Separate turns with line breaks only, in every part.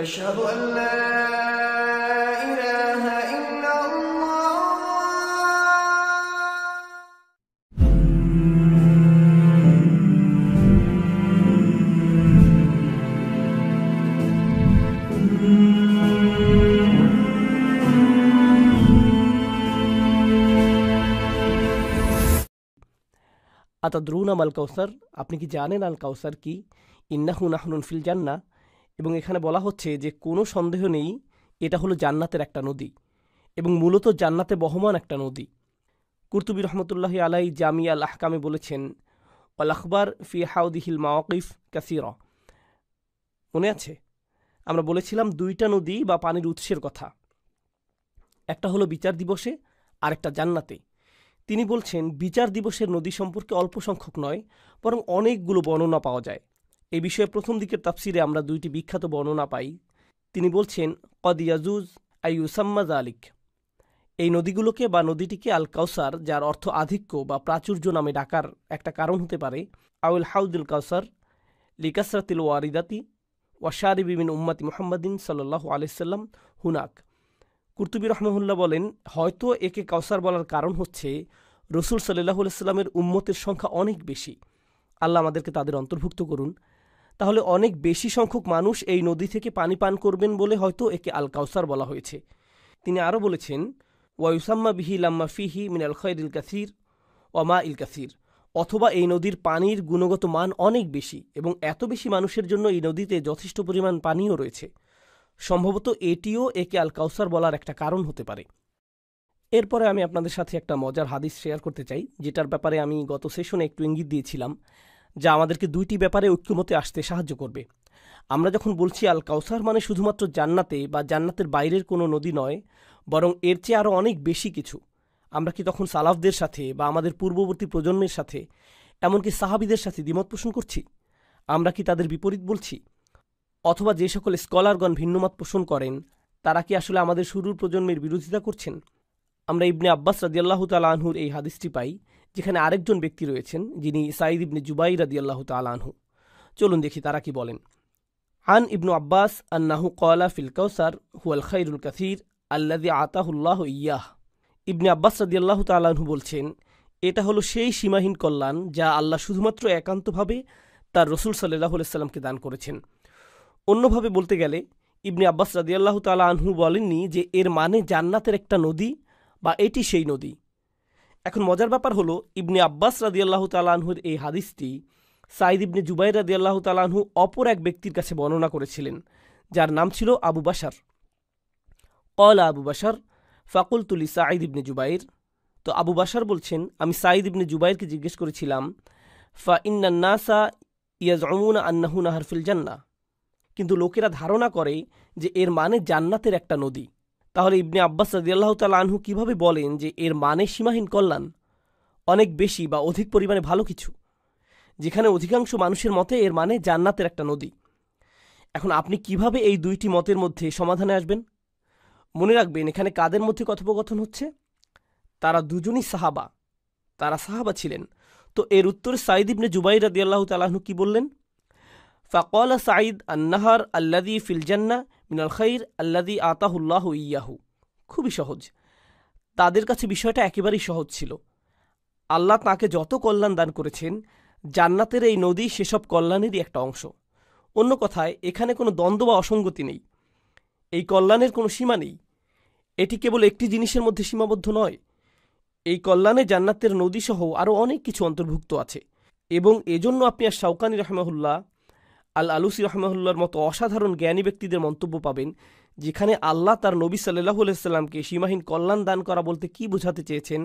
أشهد أن لا إله إلا الله أتدرون ما الكوثر؟ আপনি কি জানেন كي إنه نحن في الجنة এবং এখানে বলা হচ্ছে যে কোনো সন্দেহ নেই এটা হলো জান্নাতের একটা নদী এবং মূলত জান্নাতে বহমান একটা নদী কুর্তুবী রহমতুল্লাহ আলাই জামিয়া আল আহকামে বলেছেন অল আখবর ফি হাউদিহিল মাওয়াকিফ ক্যাসির মনে আছে আমরা বলেছিলাম দুইটা নদী বা পানির উৎসের কথা একটা হলো বিচার দিবসে আর একটা জান্নাতে তিনি বলছেন বিচার দিবসের নদী সম্পর্কে অল্প সংখ্যক নয় বরং অনেকগুলো বর্ণনা পাওয়া যায় এ বিষয়ে প্রথম দিকের তাফসিরে আমরা দুইটি বিখ্যাত বর্ণনা পাই তিনি বলছেন কদিয়াজুজ আইউসাম্মা আলিক এই নদীগুলোকে বা নদীটিকে আল কাউসার যার অর্থ আধিক্য বা প্রাচুর্য নামে ডাকার একটা কারণ হতে পারে আউল হাউদুল কাউসার লিকাসরাতিল ওয়ারিদাতি ওয়াশারি বিবিন উম্মাতি মোহাম্মদিন সাল্লাহ আলাইসাল্লাম হুনাক কুর্তুবী রহমহুল্লাহ বলেন হয়তো একে কাউসার বলার কারণ হচ্ছে রসুল সাল্লাহ আলাইস্লামের উম্মতের সংখ্যা অনেক বেশি আল্লাহ আমাদেরকে তাদের অন্তর্ভুক্ত করুন তাহলে অনেক বেশি সংখ্যক মানুষ এই নদী থেকে পানি পান করবেন বলে হয়তো একে আল কাউসার বলা হয়েছে তিনি আরও বলেছেন ওয়ুসাম্মা বিহি লাম্মা ফিহি মিনাল ইল কাসির ওমা ইল কাসির অথবা এই নদীর পানির গুণগত মান অনেক বেশি এবং এত বেশি মানুষের জন্য এই নদীতে যথেষ্ট পরিমাণ পানিও রয়েছে সম্ভবত এটিও একে আল কাউসার বলার একটা কারণ হতে পারে এরপরে আমি আপনাদের সাথে একটা মজার হাদিস শেয়ার করতে চাই যেটার ব্যাপারে আমি গত সেশনে একটু ইঙ্গিত দিয়েছিলাম যা আমাদেরকে দুইটি ব্যাপারে ঐক্যমতে আসতে সাহায্য করবে আমরা যখন বলছি আল কাউসার মানে শুধুমাত্র জান্নাতে বা জান্নাতের বাইরের কোনো নদী নয় বরং এর চেয়ে আরও অনেক বেশি কিছু আমরা কি তখন সালাফদের সাথে বা আমাদের পূর্ববর্তী প্রজন্মের সাথে এমনকি সাহাবিদের সাথে দ্বিমত পোষণ করছি আমরা কি তাদের বিপরীত বলছি অথবা যে সকল স্কলারগণ ভিন্নমত পোষণ করেন তারা কি আসলে আমাদের শুরুর প্রজন্মের বিরোধিতা করছেন আমরা ইবনে আব্বাস রাজিয়াল্লাহ তাল আনহুর এই হাদিসটি পাই যেখানে আরেকজন ব্যক্তি রয়েছেন যিনি সাঈদ ইবনে জুবাই রাদি আল্লাহ তালানহু চলুন দেখি তারা কি বলেন আন ইবনু আব্বাস আন্নাহু কওয়ালা ফিল কৌসার হুয়াল খাইরুল কাসির আল্লাদি আতাহুল্লাহ ইয়াহ ইবনে আব্বাস রাদি আল্লাহ তালহু বলছেন এটা হলো সেই সীমাহীন কল্যাণ যা আল্লাহ শুধুমাত্র একান্তভাবে তার রসুল সাল্লাহ সাল্লামকে দান করেছেন অন্যভাবে বলতে গেলে ইবনে আব্বাস রাজিয়াল্লাহ তালা আনহু বলেননি যে এর মানে জান্নাতের একটা নদী বা এটি সেই নদী এখন মজার ব্যাপার হলো ইবনে আব্বাস রাদিয়াল্লাহু তালাহুর এই হাদিসটি সাঈদ ইবনে জুবাই রাদিয়াল্লাহু তালাহু অপর এক ব্যক্তির কাছে বর্ণনা করেছিলেন যার নাম ছিল আবু বাসার কলা আবু বাসার ফাকুল তুলি সাঈদ ইবনে জুবাইর তো আবু বাসার বলছেন আমি সাঈদ ইবনে জুবাইরকে জিজ্ঞেস করেছিলাম ফা ইন্নান্নাসা ইয়াজমুনা আন্নাহু নাহারফিল জান্না কিন্তু লোকেরা ধারণা করে যে এর মানে জান্নাতের একটা নদী তাহলে ইবনে আব্বাস রাজিয়াল্লাহ তাল আনহু কিভাবে বলেন যে এর মানে সীমাহীন কল্যাণ অনেক বেশি বা অধিক পরিমাণে ভালো কিছু যেখানে অধিকাংশ মানুষের মতে এর মানে জান্নাতের একটা নদী এখন আপনি কিভাবে এই দুইটি মতের মধ্যে সমাধানে আসবেন মনে রাখবেন এখানে কাদের মধ্যে কথোপকথন হচ্ছে তারা দুজনই সাহাবা তারা সাহাবা ছিলেন তো এর উত্তরে সাঈদ ইবনে জুবাই রাজিয়াল্লাহ তালাহনু কি বললেন ফাকলা সাঈদ আন্নাহার আল্লাদি ফিলজান্না মিনাল খাইর আল্লাদি আতাহুল্লাহ ইয়াহু খুবই সহজ তাদের কাছে বিষয়টা একেবারেই সহজ ছিল আল্লাহ তাকে যত কল্যাণ দান করেছেন জান্নাতের এই নদী সেসব কল্যাণেরই একটা অংশ অন্য কথায় এখানে কোনো দ্বন্দ্ব বা অসঙ্গতি নেই এই কল্যাণের কোনো সীমা নেই এটি কেবল একটি জিনিসের মধ্যে সীমাবদ্ধ নয় এই কল্যাণে জান্নাতের নদীসহ আরও অনেক কিছু অন্তর্ভুক্ত আছে এবং এজন্য আপনি আর শাউকানি রহমাহুল্লাহ আল আলুসি রহমাহুল্লার মতো অসাধারণ জ্ঞানী ব্যক্তিদের মন্তব্য পাবেন যেখানে আল্লাহ তার নবী সাল্লাহ সাল্লামকে সীমাহীন কল্যাণ দান করা বলতে কি বোঝাতে চেয়েছেন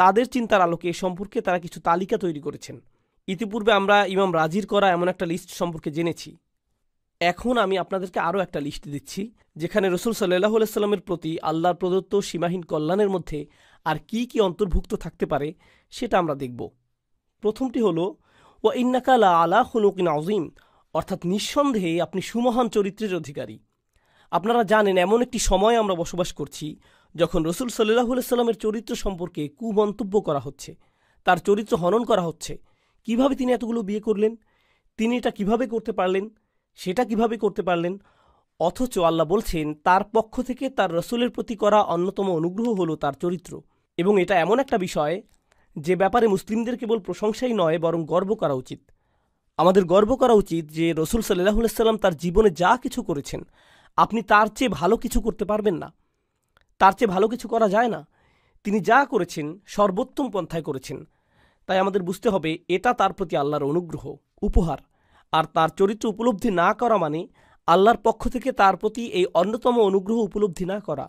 তাদের চিন্তার আলোকে এ সম্পর্কে তারা কিছু তালিকা তৈরি করেছেন ইতিপূর্বে আমরা ইমাম রাজির করা এমন একটা লিস্ট সম্পর্কে জেনেছি এখন আমি আপনাদেরকে আরও একটা লিস্ট দিচ্ছি যেখানে রসুল সাল্লাহ আলাইস্লামের প্রতি আল্লাহর প্রদত্ত সীমাহীন কল্যাণের মধ্যে আর কি কি অন্তর্ভুক্ত থাকতে পারে সেটা আমরা দেখব প্রথমটি হল ও ইন্নাকালা আলা হুলুকিন আজিম অর্থাৎ নিঃসন্দেহে আপনি সুমহান চরিত্রের অধিকারী আপনারা জানেন এমন একটি সময় আমরা বসবাস করছি যখন রসুল সাল্লাহ সাল্লামের চরিত্র সম্পর্কে কুমন্তব্য করা হচ্ছে তার চরিত্র হনন করা হচ্ছে কিভাবে তিনি এতগুলো বিয়ে করলেন তিনি এটা কিভাবে করতে পারলেন সেটা কিভাবে করতে পারলেন অথচ আল্লাহ বলছেন তার পক্ষ থেকে তার রসুলের প্রতি করা অন্যতম অনুগ্রহ হল তার চরিত্র এবং এটা এমন একটা বিষয় যে ব্যাপারে মুসলিমদের কেবল প্রশংসাই নয় বরং গর্ব করা উচিত আমাদের গর্ব করা উচিত যে রসুল সাল্লাহ সাল্লাম তার জীবনে যা কিছু করেছেন আপনি তার চেয়ে ভালো কিছু করতে পারবেন না তার চেয়ে ভালো কিছু করা যায় না তিনি যা করেছেন সর্বোত্তম পন্থায় করেছেন তাই আমাদের বুঝতে হবে এটা তার প্রতি আল্লাহর অনুগ্রহ উপহার আর তার চরিত্র উপলব্ধি না করা মানে আল্লাহর পক্ষ থেকে তার প্রতি এই অন্যতম অনুগ্রহ উপলব্ধি না করা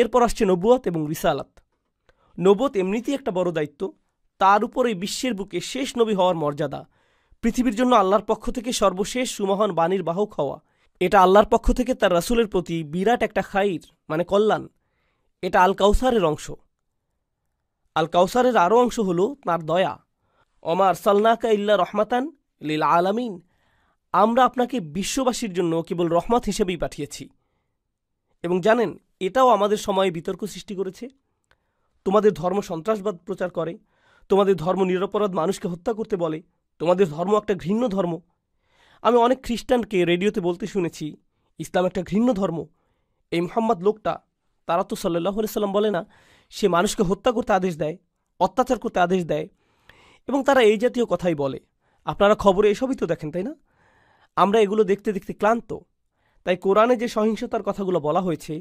এরপর আসছে নবুয়াত এবং রিসালাত নবত এমনিতেই একটা বড় দায়িত্ব তার উপর এই বিশ্বের বুকে শেষ নবী হওয়ার মর্যাদা পৃথিবীর জন্য আল্লাহর পক্ষ থেকে সর্বশেষ সুমহান বাণীর বাহক হওয়া এটা আল্লাহর পক্ষ থেকে তার রাসুলের প্রতি বিরাট একটা খাইর মানে কল্যাণ এটা আল কাউসারের অংশ আল কাউসারের আরও অংশ হল তাঁর দয়া অমার সালনাকা ইল্লা রহমাতান লীলা আলামিন আমরা আপনাকে বিশ্ববাসীর জন্য কেবল রহমত হিসেবেই পাঠিয়েছি এবং জানেন এটাও আমাদের সময়ে বিতর্ক সৃষ্টি করেছে তোমাদের ধর্ম সন্ত্রাসবাদ প্রচার করে তোমাদের ধর্ম নিরপরাধ মানুষকে হত্যা করতে বলে তোমাদের ধর্ম একটা ঘৃণ্য ধর্ম আমি অনেক খ্রিস্টানকে রেডিওতে বলতে শুনেছি ইসলাম একটা ঘৃণ্য ধর্ম এই মোহাম্মদ লোকটা তারা তো সাল্লাহ সাল্লাম বলে না সে মানুষকে হত্যা করতে আদেশ দেয় অত্যাচার করতে আদেশ দেয় এবং তারা এই জাতীয় কথাই বলে আপনারা খবরে এসবই তো দেখেন তাই না আমরা এগুলো দেখতে দেখতে ক্লান্ত তাই কোরআনে যে সহিংসতার কথাগুলো বলা হয়েছে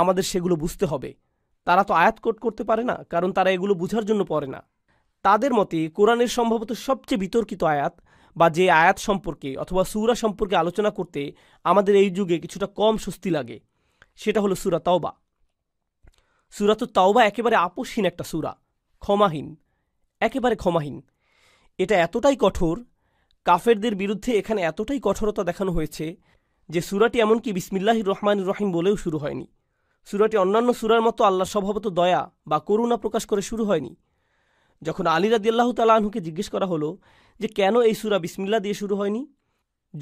আমাদের সেগুলো বুঝতে হবে তারা তো আয়াত কোট করতে পারে না কারণ তারা এগুলো বুঝার জন্য পড়ে না তাদের মতে কোরআনের সম্ভবত সবচেয়ে বিতর্কিত আয়াত বা যে আয়াত সম্পর্কে অথবা সুরা সম্পর্কে আলোচনা করতে আমাদের এই যুগে কিছুটা কম স্বস্তি লাগে সেটা হলো সুরা তাওবা সুরা তো তাওবা একেবারে আপোষহীন একটা সুরা ক্ষমাহীন একেবারে ক্ষমাহীন এটা এতটাই কঠোর কাফেরদের বিরুদ্ধে এখানে এতটাই কঠোরতা দেখানো হয়েছে যে সুরাটি এমনকি বিসমিল্লাহ রহমান রহিম বলেও শুরু হয়নি সুরাটি অন্যান্য সুরার মতো আল্লাহ স্বভাবত দয়া বা করুণা প্রকাশ করে শুরু হয়নি যখন আলী আল্লাহ তালাহুকে জিজ্ঞেস করা হলো যে কেন এই সুরা বিসমিল্লা দিয়ে শুরু হয়নি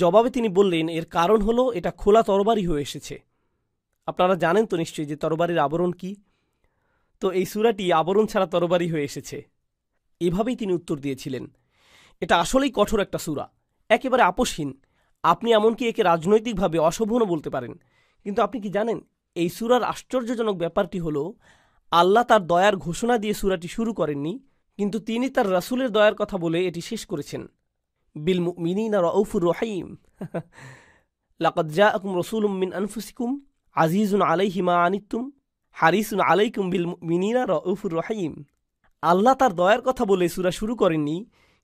জবাবে তিনি বললেন এর কারণ হলো এটা খোলা তরবারি হয়ে এসেছে আপনারা জানেন তো নিশ্চয়ই যে তরবারির আবরণ কি তো এই সুরাটি আবরণ ছাড়া তরবারি হয়ে এসেছে এভাবেই তিনি উত্তর দিয়েছিলেন এটা আসলেই কঠোর একটা সুরা একেবারে আপোষহীন আপনি এমনকি একে রাজনৈতিকভাবে অশোভনও বলতে পারেন কিন্তু আপনি কি জানেন এই সুরার আশ্চর্যজনক ব্যাপারটি হলো আল্লাহ তার দয়ার ঘোষণা দিয়ে সুরাটি শুরু করেননি কিন্তু তিনি তার রাসুলের দয়ার কথা বলে এটি শেষ করেছেন বিল মিনিনা রউফুর রহিম লাকদ জা আকুম রসুলুম মিন আনফুসিকুম আজিজুন হিমা আনিত্তুম হারিসুন আলাইকুম বিল মিনিনা রউফুর রহিম আল্লাহ তার দয়ার কথা বলে সুরা শুরু করেননি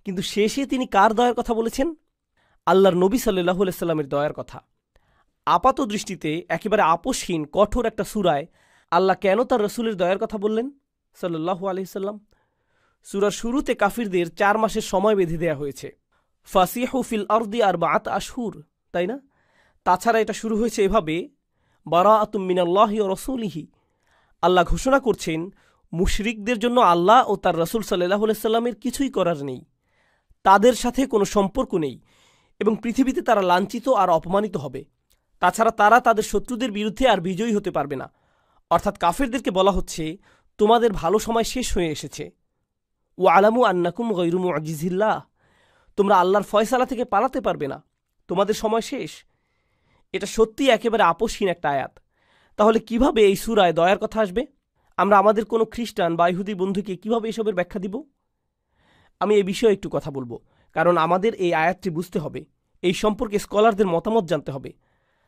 কিন্তু শেষে তিনি কার দয়ার কথা বলেছেন আল্লাহর নবী সাল্লাহ সাল্লামের দয়ার কথা আপাত দৃষ্টিতে একেবারে আপোষহীন কঠোর একটা সুরায় আল্লাহ কেন তার রসুলের দয়ার কথা বললেন সাল্লু আলহিসাল্লাম সুরার শুরুতে কাফিরদের চার মাসের সময় বেঁধে দেয়া হয়েছে ফাসিহু ফিল আর্দি আর আত আশহুর তাই না তাছাড়া এটা শুরু হয়েছে এভাবে বারা আতুম মিনাল্লাহি ও রসুলিহি আল্লাহ ঘোষণা করছেন মুশরিকদের জন্য আল্লাহ ও তার রসুল সাল্লাহ সাল্লামের কিছুই করার নেই তাদের সাথে কোনো সম্পর্ক নেই এবং পৃথিবীতে তারা লাঞ্ছিত আর অপমানিত হবে তাছাড়া তারা তাদের শত্রুদের বিরুদ্ধে আর বিজয়ী হতে পারবে না অর্থাৎ কাফেরদেরকে বলা হচ্ছে তোমাদের ভালো সময় শেষ হয়ে এসেছে ও আলামু আন্নাকুম গৈরুম আজিজিল্লা তোমরা আল্লাহর ফয়সালা থেকে পালাতে পারবে না তোমাদের সময় শেষ এটা সত্যি একেবারে আপোষহীন একটা আয়াত তাহলে কিভাবে এই সুরায় দয়ার কথা আসবে আমরা আমাদের কোনো খ্রিস্টান বা ইহুদি বন্ধুকে কিভাবে এসবের ব্যাখ্যা দিব আমি এ বিষয়ে একটু কথা বলবো কারণ আমাদের এই আয়াতটি বুঝতে হবে এই সম্পর্কে স্কলারদের মতামত জানতে হবে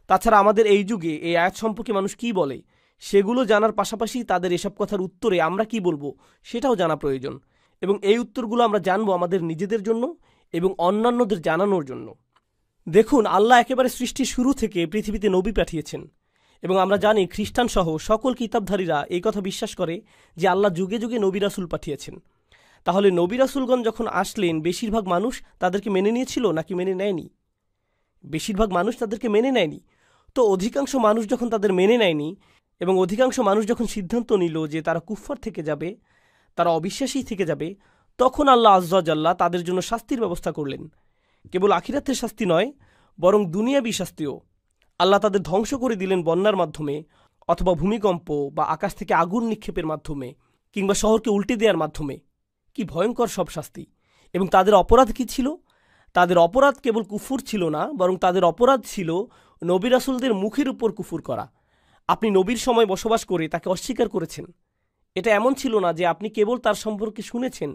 তাছাড়া আমাদের এই যুগে এই আয়াত সম্পর্কে মানুষ কি বলে সেগুলো জানার পাশাপাশি তাদের এসব কথার উত্তরে আমরা কি বলবো সেটাও জানা প্রয়োজন এবং এই উত্তরগুলো আমরা জানবো আমাদের নিজেদের জন্য এবং অন্যান্যদের জানানোর জন্য দেখুন আল্লাহ একেবারে সৃষ্টি শুরু থেকে পৃথিবীতে নবী পাঠিয়েছেন এবং আমরা জানি খ্রিস্টান সহ সকল কিতাবধারীরা এই কথা বিশ্বাস করে যে আল্লাহ যুগে যুগে নবী রাসুল পাঠিয়েছেন তাহলে নবী রাসুলগণ যখন আসলেন বেশিরভাগ মানুষ তাদেরকে মেনে নিয়েছিল নাকি মেনে নেয়নি বেশিরভাগ মানুষ তাদেরকে মেনে নেয়নি তো অধিকাংশ মানুষ যখন তাদের মেনে নেয়নি এবং অধিকাংশ মানুষ যখন সিদ্ধান্ত নিল যে তারা কুফফার থেকে যাবে তারা অবিশ্বাসী থেকে যাবে তখন আল্লাহ আজ্লাহ তাদের জন্য শাস্তির ব্যবস্থা করলেন কেবল আখিরাতের শাস্তি নয় বরং দুনিয়াবি শাস্তিও আল্লাহ তাদের ধ্বংস করে দিলেন বন্যার মাধ্যমে অথবা ভূমিকম্প বা আকাশ থেকে আগুন নিক্ষেপের মাধ্যমে কিংবা শহরকে উল্টে দেওয়ার মাধ্যমে কি ভয়ঙ্কর সব শাস্তি এবং তাদের অপরাধ কি ছিল তাদের অপরাধ কেবল কুফুর ছিল না বরং তাদের অপরাধ ছিল নবী রাসুলদের মুখের উপর কুফুর করা আপনি নবীর সময় বসবাস করে তাকে অস্বীকার করেছেন এটা এমন ছিল না যে আপনি কেবল তার সম্পর্কে শুনেছেন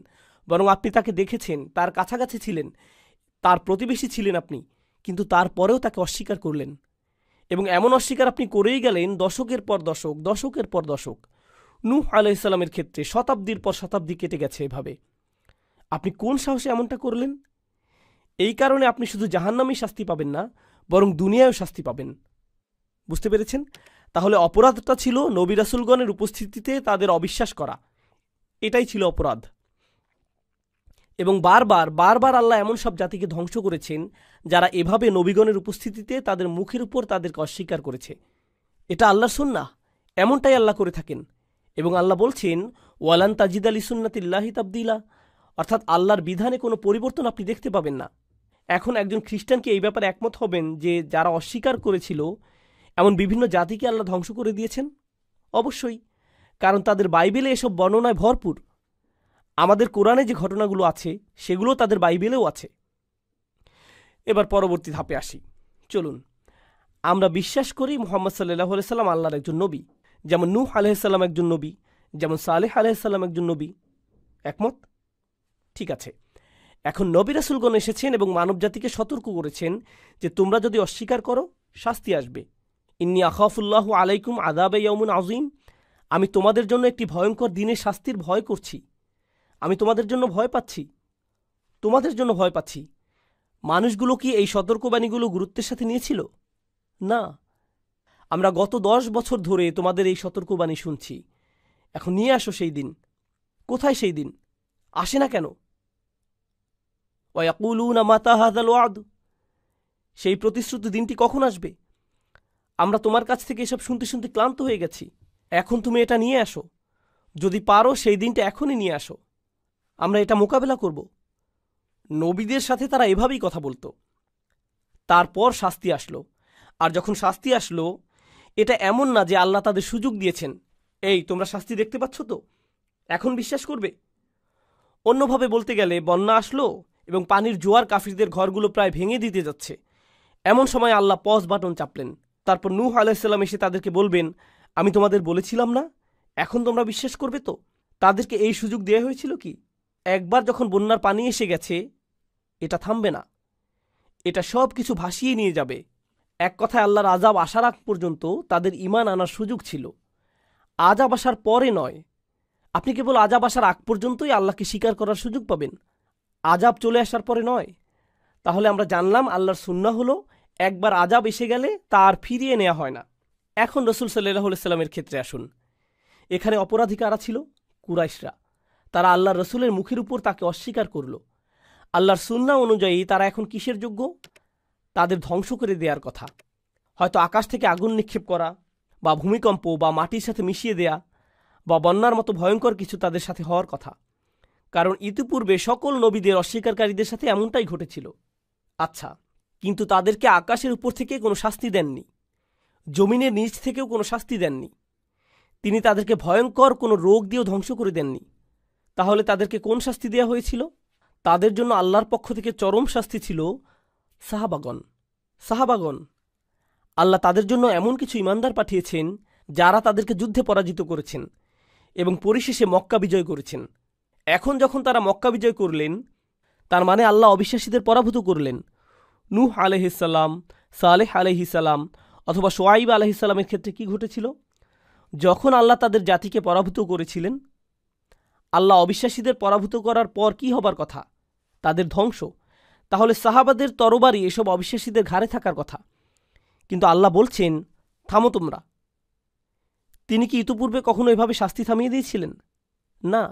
বরং আপনি তাকে দেখেছেন তার কাছাকাছি ছিলেন তার প্রতিবেশী ছিলেন আপনি কিন্তু তারপরেও তাকে অস্বীকার করলেন এবং এমন অস্বীকার আপনি করেই গেলেন দশকের পর দশক দশকের পর দশক নূহ আলাইসাল্লামের ক্ষেত্রে শতাব্দীর পর শতাব্দী কেটে গেছে এভাবে আপনি কোন সাহসে এমনটা করলেন এই কারণে আপনি শুধু জাহান্নামেই শাস্তি পাবেন না বরং দুনিয়ায়ও শাস্তি পাবেন বুঝতে পেরেছেন তাহলে অপরাধটা ছিল নবী রাসুলগণের উপস্থিতিতে তাদের অবিশ্বাস করা এটাই ছিল অপরাধ এবং বারবার বারবার আল্লাহ এমন সব জাতিকে ধ্বংস করেছেন যারা এভাবে নবীগণের উপস্থিতিতে তাদের মুখের উপর তাদেরকে অস্বীকার করেছে এটা আল্লাহর সুন্না এমনটাই আল্লাহ করে থাকেন এবং আল্লাহ বলছেন ওয়ালান তাজিদ আলী সুন্নাতিল্লাহি তাবদিলা অর্থাৎ আল্লাহর বিধানে কোনো পরিবর্তন আপনি দেখতে পাবেন না এখন একজন খ্রিস্টানকে এই ব্যাপারে একমত হবেন যে যারা অস্বীকার করেছিল এমন বিভিন্ন জাতিকে আল্লাহ ধ্বংস করে দিয়েছেন অবশ্যই কারণ তাদের বাইবেলে এসব বর্ণনায় ভরপুর আমাদের কোরআনে যে ঘটনাগুলো আছে সেগুলো তাদের বাইবেলেও আছে এবার পরবর্তী ধাপে আসি চলুন আমরা বিশ্বাস করি মোহাম্মদ সাল্লাহ সাল্লাম আল্লাহর একজন নবী যেমন নূহ আলহাম একজন নবী যেমন সালেহ আলহাম একজন নবী একমত ঠিক আছে এখন নবী রাসুলগণ এসেছেন এবং মানবজাতিকে সতর্ক করেছেন যে তোমরা যদি অস্বীকার করো শাস্তি আসবে ইন্নি আখাফুল্লাহ আলাইকুম আদাবে ইয়মুন আজিম আমি তোমাদের জন্য একটি ভয়ঙ্কর দিনের শাস্তির ভয় করছি আমি তোমাদের জন্য ভয় পাচ্ছি তোমাদের জন্য ভয় পাচ্ছি মানুষগুলো কি এই সতর্কবাণীগুলো গুরুত্বের সাথে নিয়েছিল না আমরা গত দশ বছর ধরে তোমাদের এই সতর্কবাণী শুনছি এখন নিয়ে আসো সেই দিন কোথায় সেই দিন আসে না কেন ওয়াকুলু না মাতা হাজাল ওয়াদ সেই প্রতিশ্রুত দিনটি কখন আসবে আমরা তোমার কাছ থেকে এসব শুনতে শুনতে ক্লান্ত হয়ে গেছি এখন তুমি এটা নিয়ে আসো যদি পারো সেই দিনটা এখনই নিয়ে আসো আমরা এটা মোকাবেলা করব নবীদের সাথে তারা এভাবেই কথা বলতো তারপর শাস্তি আসলো আর যখন শাস্তি আসলো এটা এমন না যে আল্লাহ তাদের সুযোগ দিয়েছেন এই তোমরা শাস্তি দেখতে পাচ্ছ তো এখন বিশ্বাস করবে অন্যভাবে বলতে গেলে বন্যা আসলো এবং পানির জোয়ার কাফিরদের ঘরগুলো প্রায় ভেঙে দিতে যাচ্ছে এমন সময় আল্লাহ পজ বাটন চাপলেন তারপর নূহ আলাইসাল্লাম এসে তাদেরকে বলবেন আমি তোমাদের বলেছিলাম না এখন তোমরা বিশ্বাস করবে তো তাদেরকে এই সুযোগ দেওয়া হয়েছিল কি একবার যখন বন্যার পানি এসে গেছে এটা থামবে না এটা সব কিছু ভাসিয়ে নিয়ে যাবে এক কথায় আল্লাহর আজাব আসার আগ পর্যন্ত তাদের ইমান আনার সুযোগ ছিল আজাব আসার পরে নয় আপনি কেবল আজাব আসার আগ পর্যন্তই আল্লাহকে স্বীকার করার সুযোগ পাবেন আজাব চলে আসার পরে নয় তাহলে আমরা জানলাম আল্লাহর সুন্না হলো একবার আজাব এসে গেলে তা আর ফিরিয়ে নেওয়া হয় না এখন রসুল সাল্লাহ সাল্লামের ক্ষেত্রে আসুন এখানে অপরাধী কারা ছিল কুরাইশরা তারা আল্লাহ রসুলের মুখের উপর তাকে অস্বীকার করল আল্লাহর সুন্না অনুযায়ী তারা এখন কিসের যোগ্য তাদের ধ্বংস করে দেওয়ার কথা হয়তো আকাশ থেকে আগুন নিক্ষেপ করা বা ভূমিকম্প বা মাটির সাথে মিশিয়ে দেয়া বা বন্যার মতো ভয়ঙ্কর কিছু তাদের সাথে হওয়ার কথা কারণ ইতিপূর্বে সকল নবীদের অস্বীকারীদের সাথে এমনটাই ঘটেছিল আচ্ছা কিন্তু তাদেরকে আকাশের উপর থেকে কোনো শাস্তি দেননি জমিনের নিচ থেকেও কোনো শাস্তি দেননি তিনি তাদেরকে ভয়ঙ্কর কোনো রোগ দিয়েও ধ্বংস করে দেননি তাহলে তাদেরকে কোন শাস্তি দেয়া হয়েছিল তাদের জন্য আল্লাহর পক্ষ থেকে চরম শাস্তি ছিল সাহাবাগন সাহাবাগন আল্লাহ তাদের জন্য এমন কিছু ইমানদার পাঠিয়েছেন যারা তাদেরকে যুদ্ধে পরাজিত করেছেন এবং পরিশেষে মক্কা বিজয় করেছেন এখন যখন তারা মক্কা বিজয় করলেন তার মানে আল্লাহ অবিশ্বাসীদের পরাভূত করলেন নূহ আলহিসাল্লাম সালেহ আলহিসাল্লাম অথবা সোয়াইব আলহিসাল্লামের ক্ষেত্রে কি ঘটেছিল যখন আল্লাহ তাদের জাতিকে পরাভূত করেছিলেন আল্লাহ অবিশ্বাসীদের পরাভূত করার পর কি হবার কথা তাদের ধ্বংস তাহলে সাহাবাদের তরবারই এসব অবিশ্বাসীদের ঘাড়ে থাকার কথা কিন্তু আল্লাহ বলছেন থামো তোমরা তিনি কি ইতিপূর্বে কখনো এভাবে শাস্তি থামিয়ে দিয়েছিলেন না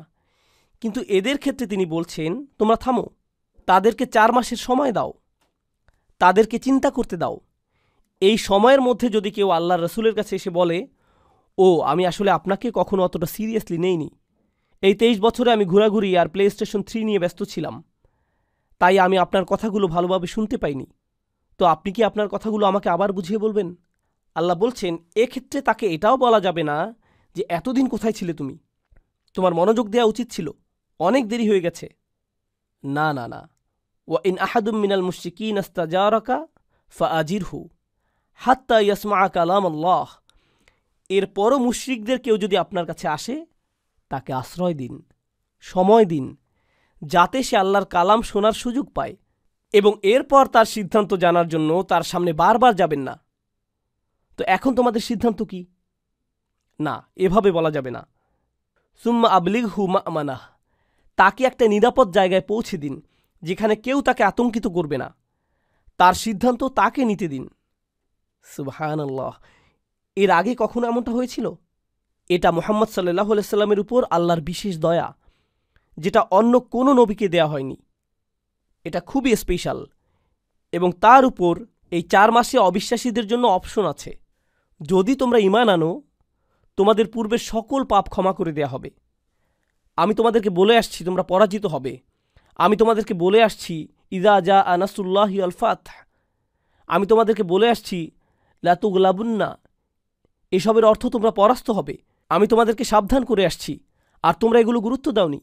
কিন্তু এদের ক্ষেত্রে তিনি বলছেন তোমরা থামো তাদেরকে চার মাসের সময় দাও তাদেরকে চিন্তা করতে দাও এই সময়ের মধ্যে যদি কেউ আল্লাহ রসুলের কাছে এসে বলে ও আমি আসলে আপনাকে কখনো অতটা সিরিয়াসলি নেইনি এই তেইশ বছরে আমি ঘোরাঘুরি আর প্লে স্টেশন থ্রি নিয়ে ব্যস্ত ছিলাম তাই আমি আপনার কথাগুলো ভালোভাবে শুনতে পাইনি তো আপনি কি আপনার কথাগুলো আমাকে আবার বুঝিয়ে বলবেন আল্লাহ বলছেন এক্ষেত্রে তাকে এটাও বলা যাবে না যে এতদিন কোথায় ছিলে তুমি তোমার মনোযোগ দেওয়া উচিত ছিল অনেক দেরি হয়ে গেছে না না না ওয়া ইন আহাদুম মিনাল মুশিকিন আস্তাজারকা ফা আজির হু হাত্তা এর কালাম মুশ্রিকদের এরপরও কেউ যদি আপনার কাছে আসে তাকে আশ্রয় দিন সময় দিন যাতে সে আল্লাহর কালাম শোনার সুযোগ পায় এবং এরপর তার সিদ্ধান্ত জানার জন্য তার সামনে বারবার যাবেন না তো এখন তোমাদের সিদ্ধান্ত কি না এভাবে বলা যাবে না সুম্মা আবলিগ হুমা আমানাহ তাকে একটা নিরাপদ জায়গায় পৌঁছে দিন যেখানে কেউ তাকে আতঙ্কিত করবে না তার সিদ্ধান্ত তাকে নিতে দিন সুবাহানাল্লাহ এর আগে কখনো এমনটা হয়েছিল এটা মোহাম্মদ সাল্লাহ সাল্লামের উপর আল্লাহর বিশেষ দয়া যেটা অন্য কোনো নবীকে দেয়া হয়নি এটা খুবই স্পেশাল এবং তার উপর এই চার মাসে অবিশ্বাসীদের জন্য অপশন আছে যদি তোমরা ইমান আনো তোমাদের পূর্বের সকল পাপ ক্ষমা করে দেয়া হবে আমি তোমাদেরকে বলে আসছি তোমরা পরাজিত হবে আমি তোমাদেরকে বলে আসছি ইদা জা আনাসুল্লাহ আলফাত আমি তোমাদেরকে বলে আসছি লাতুগলাবুন্না এসবের অর্থ তোমরা পরাস্ত হবে আমি তোমাদেরকে সাবধান করে আসছি আর তোমরা এগুলো গুরুত্ব দাওনি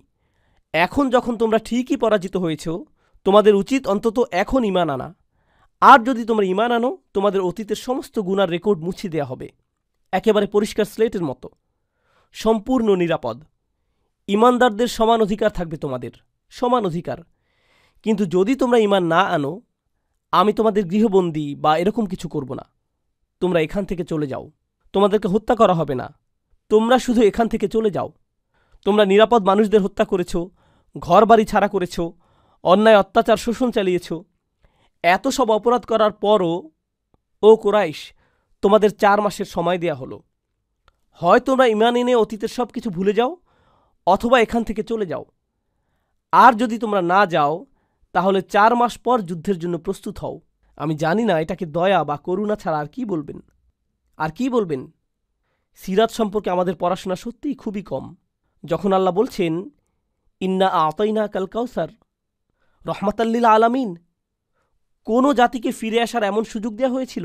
এখন যখন তোমরা ঠিকই পরাজিত হয়েছ তোমাদের উচিত অন্তত এখন ইমান আনা আর যদি তোমরা ইমান আনো তোমাদের অতীতের সমস্ত গুণার রেকর্ড মুছে দেয়া হবে একেবারে পরিষ্কার স্লেটের মতো সম্পূর্ণ নিরাপদ ইমানদারদের সমান অধিকার থাকবে তোমাদের সমান অধিকার কিন্তু যদি তোমরা ইমান না আনো আমি তোমাদের গৃহবন্দী বা এরকম কিছু করব না তোমরা এখান থেকে চলে যাও তোমাদেরকে হত্যা করা হবে না তোমরা শুধু এখান থেকে চলে যাও তোমরা নিরাপদ মানুষদের হত্যা করেছ ঘর বাড়ি ছাড়া করেছ অন্যায় অত্যাচার শোষণ চালিয়েছ এত সব অপরাধ করার পরও ও কোরাইশ তোমাদের চার মাসের সময় দেয়া হলো হয় তোমরা ইমান এনে অতীতের সব কিছু ভুলে যাও অথবা এখান থেকে চলে যাও আর যদি তোমরা না যাও তাহলে চার মাস পর যুদ্ধের জন্য প্রস্তুত হও আমি জানি না এটাকে দয়া বা করুণা ছাড়া আর কি বলবেন আর কি বলবেন সিরাত সম্পর্কে আমাদের পড়াশোনা সত্যিই খুবই কম যখন আল্লাহ বলছেন ইন্না আতাইনা কাল কাউসার রহমাতাল্লিল আলামিন কোনো জাতিকে ফিরে আসার এমন সুযোগ দেওয়া হয়েছিল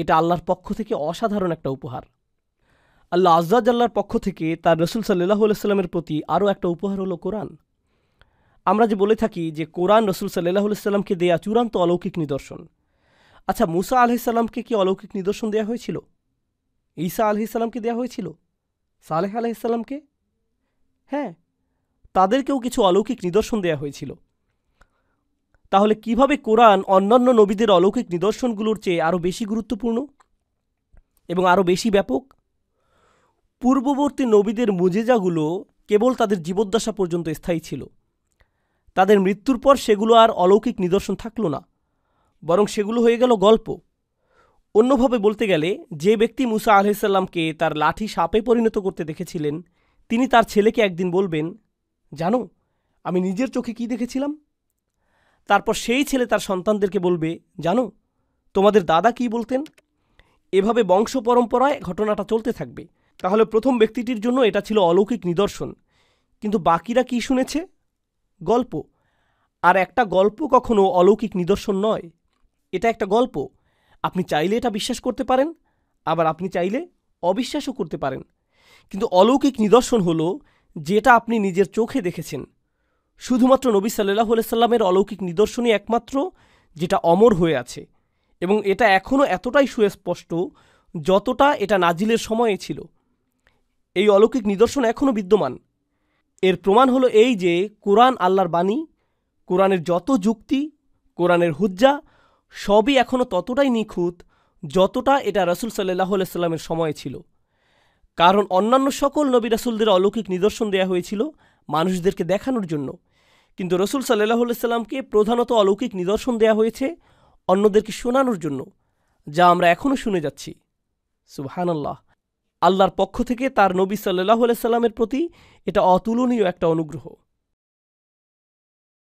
এটা আল্লাহর পক্ষ থেকে অসাধারণ একটা উপহার আল্লাহ আল্লাহর পক্ষ থেকে তার রসুল সাল্লাহ সাল্লামের প্রতি আরও একটা উপহার হলো কোরআন আমরা যে বলে থাকি যে কোরআন রসুল সাল্লাহ সাল্লামকে দেয়া চূড়ান্ত অলৌকিক নিদর্শন আচ্ছা মুসা আলহিসাল্লামকে কি অলৌকিক নিদর্শন দেয়া হয়েছিল ঈসা আলহিসাল্লামকে দেয়া হয়েছিল সালেহ আলাইসাল্লামকে হ্যাঁ তাদেরকেও কিছু অলৌকিক নিদর্শন দেয়া হয়েছিল তাহলে কিভাবে কোরআন অন্যান্য নবীদের অলৌকিক নিদর্শনগুলোর চেয়ে আরও বেশি গুরুত্বপূর্ণ এবং আরও বেশি ব্যাপক পূর্ববর্তী নবীদের মুজেজাগুলো কেবল তাদের জীবদ্দশা পর্যন্ত স্থায়ী ছিল তাদের মৃত্যুর পর সেগুলো আর অলৌকিক নিদর্শন থাকলো না বরং সেগুলো হয়ে গেল গল্প অন্যভাবে বলতে গেলে যে ব্যক্তি মুসা আলহিসাল্লামকে তার লাঠি সাপে পরিণত করতে দেখেছিলেন তিনি তার ছেলেকে একদিন বলবেন জানো আমি নিজের চোখে কি দেখেছিলাম তারপর সেই ছেলে তার সন্তানদেরকে বলবে জানো তোমাদের দাদা কি বলতেন এভাবে বংশ পরম্পরায় ঘটনাটা চলতে থাকবে তাহলে প্রথম ব্যক্তিটির জন্য এটা ছিল অলৌকিক নিদর্শন কিন্তু বাকিরা কি শুনেছে গল্প আর একটা গল্প কখনো অলৌকিক নিদর্শন নয় এটা একটা গল্প আপনি চাইলে এটা বিশ্বাস করতে পারেন আবার আপনি চাইলে অবিশ্বাসও করতে পারেন কিন্তু অলৌকিক নিদর্শন হলো যেটা আপনি নিজের চোখে দেখেছেন শুধুমাত্র নবী সাল্লাহ সাল্লামের অলৌকিক নিদর্শনই একমাত্র যেটা অমর হয়ে আছে এবং এটা এখনও এতটাই সুস্পষ্ট যতটা এটা নাজিলের সময়ে ছিল এই অলৌকিক নিদর্শন এখনও বিদ্যমান এর প্রমাণ হলো এই যে কোরআন আল্লাহর বাণী কোরআনের যত যুক্তি কোরআনের হুজ্জা সবই এখনও ততটাই নিখুঁত যতটা এটা রসুল সাল্লাহ সাল্লামের সময় ছিল কারণ অন্যান্য সকল নবী রাসুলদের অলৌকিক নিদর্শন দেয়া হয়েছিল মানুষদেরকে দেখানোর জন্য কিন্তু রসুল সাল্লাহ সাল্লামকে প্রধানত অলৌকিক নিদর্শন দেয়া হয়েছে অন্যদেরকে শোনানোর জন্য যা আমরা এখনও শুনে যাচ্ছি সুবহানাল্লাহ আল্লাহর পক্ষ থেকে তার নবী সাল্লাহ আলাইসাল্লামের প্রতি এটা অতুলনীয় একটা অনুগ্রহ